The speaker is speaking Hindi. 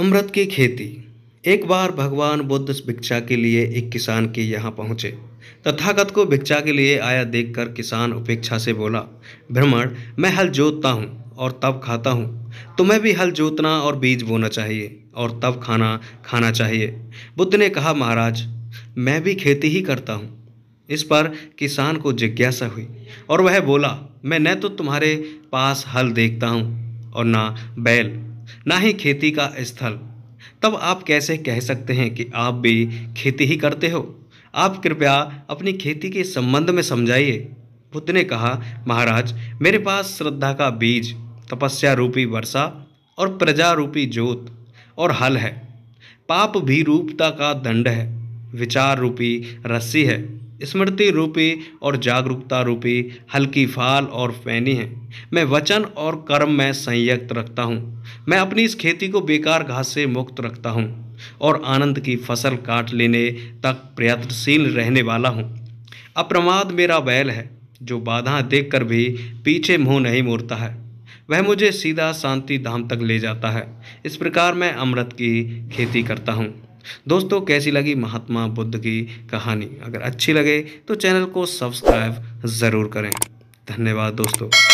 अमृत की खेती एक बार भगवान बुद्ध भिक्षा के लिए एक किसान के यहाँ पहुँचे तथागत को भिक्षा के लिए आया देखकर किसान उपेक्षा से बोला भ्रमण मैं हल जोतता हूँ और तब खाता हूँ तुम्हें भी हल जोतना और बीज बोना चाहिए और तब खाना खाना चाहिए बुद्ध ने कहा महाराज मैं भी खेती ही करता हूँ इस पर किसान को जिज्ञासा हुई और वह बोला मैं न तो तुम्हारे पास हल देखता हूँ और ना बैल ना ही खेती का स्थल तब आप कैसे कह सकते हैं कि आप भी खेती ही करते हो आप कृपया अपनी खेती के संबंध में समझाइए बुद्ध ने कहा महाराज मेरे पास श्रद्धा का बीज तपस्या रूपी वर्षा और प्रजा रूपी जोत और हल है पाप भी रूपता का दंड है विचार रूपी रस्सी है स्मृति रूपी और जागरूकता रूपी हल्की फाल और फैनी है मैं वचन और कर्म में संयक्त रखता हूँ मैं अपनी इस खेती को बेकार घास से मुक्त रखता हूँ और आनंद की फसल काट लेने तक प्रयत्नशील रहने वाला हूँ अप्रमाद मेरा बैल है जो बाधा देखकर भी पीछे मुंह नहीं मोड़ता है वह मुझे सीधा शांति धाम तक ले जाता है इस प्रकार मैं अमृत की खेती करता हूँ दोस्तों कैसी लगी महात्मा बुद्ध की कहानी अगर अच्छी लगे तो चैनल को सब्सक्राइब ज़रूर करें धन्यवाद दोस्तों